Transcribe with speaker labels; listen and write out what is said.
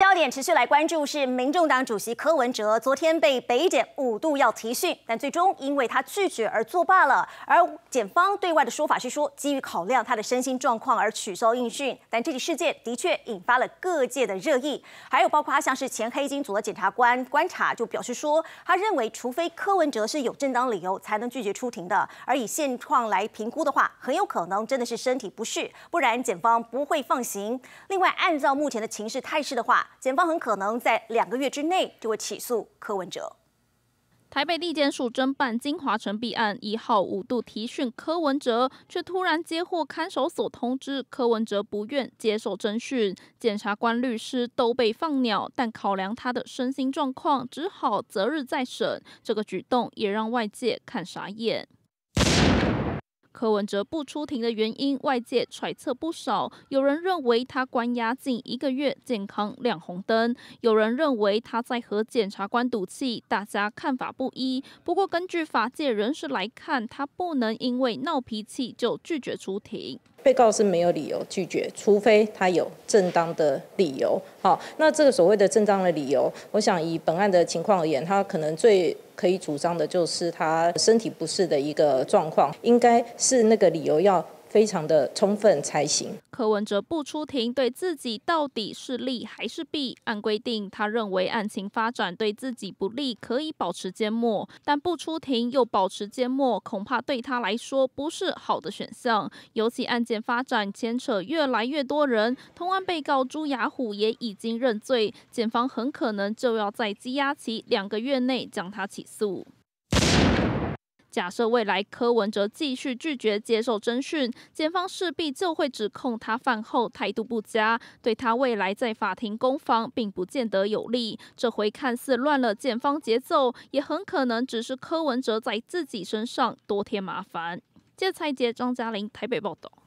Speaker 1: 焦点持续来关注是民众党主席柯文哲，昨天被北检五度要提讯，但最终因为他拒绝而作罢了。而检方对外的说法是说，基于考量他的身心状况而取消应讯。但这起事件的确引发了各界的热议。还有包括像是前黑金组的检察官观察，就表示说，他认为除非柯文哲是有正当理由才能拒绝出庭的，而以现状来评估的话，很有可能真的是身体不适，不然检方不会放行。另外，按照目前的情势态势的话，检方很可能在两个月之内就会起诉柯文哲。台北
Speaker 2: 地检署侦办金华城弊案，一号五度提讯柯文哲，却突然接获看守所通知，柯文哲不愿接受侦讯，检察官、律师都被放鸟，但考量他的身心状况，只好择日再审。这个举动也让外界看傻眼。柯文哲不出庭的原因，外界揣测不少。有人认为他关押近一个月，健康亮红灯；有人认为他在和检察官赌气。大家看法不一。不过，根据法界人士来看，他不能因为闹脾气就拒绝出庭。
Speaker 3: 被告是没有理由拒绝，除非他有正当的理由。好，那这个所谓的正当的理由，我想以本案的情况而言，他可能最可以主张的就是他身体不适的一个状况，应该是那个理由要。非常的充分才行。
Speaker 2: 柯文哲不出庭，对自己到底是利还是弊？按规定，他认为案情发展对自己不利，可以保持缄默。但不出庭又保持缄默，恐怕对他来说不是好的选项。尤其案件发展牵扯越来越多人，同案被告朱雅虎也已经认罪，检方很可能就要在羁押期两个月内将他起诉。假设未来柯文哲继续拒绝接受侦讯，检方势必就会指控他饭后态度不佳，对他未来在法庭攻防并不见得有利。这回看似乱了检方节奏，也很可能只是柯文哲在自己身上多添麻烦。记财杰、庄嘉玲台北报道。